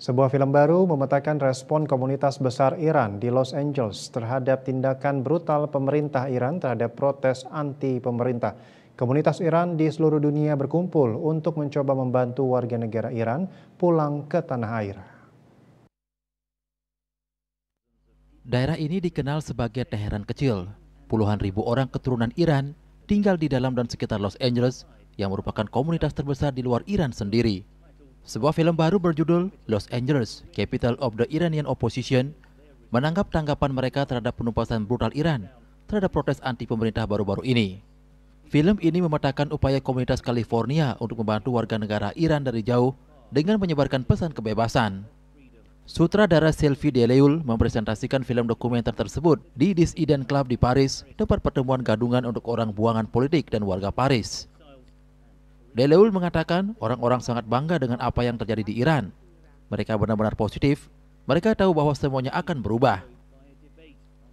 Sebuah film baru memetakan respon komunitas besar Iran di Los Angeles terhadap tindakan brutal pemerintah Iran terhadap protes anti pemerintah. Komunitas Iran di seluruh dunia berkumpul untuk mencoba membantu warga negara Iran pulang ke tanah air. Daerah ini dikenal sebagai Teheran kecil. Puluhan ribu orang keturunan Iran tinggal di dalam dan sekitar Los Angeles yang merupakan komunitas terbesar di luar Iran sendiri. Sebuah film baru berjudul Los Angeles, Capital of the Iranian Opposition, menangkap tanggapan mereka terhadap penumpasan brutal Iran terhadap protes anti pemerintah baru-baru ini. Film ini memetakan upaya komunitas California untuk membantu warga negara Iran dari jauh dengan menyebarkan pesan kebebasan. Sutradara Selvi Deleul mempresentasikan film dokumenter tersebut di Disident Club di Paris, tempat pertemuan gadungan untuk orang buangan politik dan warga Paris. Deleul mengatakan orang-orang sangat bangga dengan apa yang terjadi di Iran. Mereka benar-benar positif. Mereka tahu bahwa semuanya akan berubah.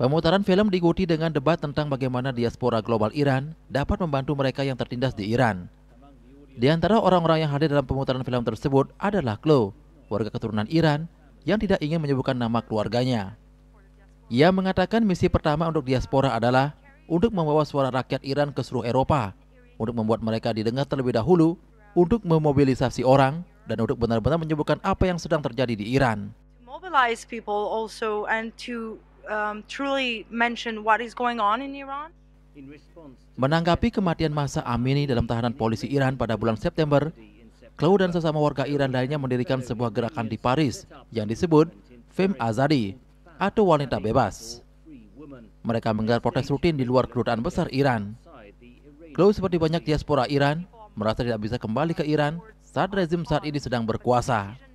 Pemutaran film diikuti dengan debat tentang bagaimana diaspora global Iran dapat membantu mereka yang tertindas di Iran. Di antara orang-orang yang hadir dalam pemutaran film tersebut adalah Klo, warga keturunan Iran, yang tidak ingin menyebutkan nama keluarganya. Ia mengatakan misi pertama untuk diaspora adalah untuk membawa suara rakyat Iran ke seluruh Eropa untuk membuat mereka didengar terlebih dahulu, untuk memobilisasi orang, dan untuk benar-benar menyebutkan apa yang sedang terjadi di Iran. Um, Menanggapi kematian masa Amini dalam tahanan polisi Iran pada bulan September, Klau dan sesama warga Iran lainnya mendirikan sebuah gerakan di Paris yang disebut Femme Azadi atau Wanita Bebas. Mereka menggelar protes rutin di luar kedutaan besar Iran. Glow seperti banyak diaspora Iran merasa tidak bisa kembali ke Iran saat rezim saat ini sedang berkuasa.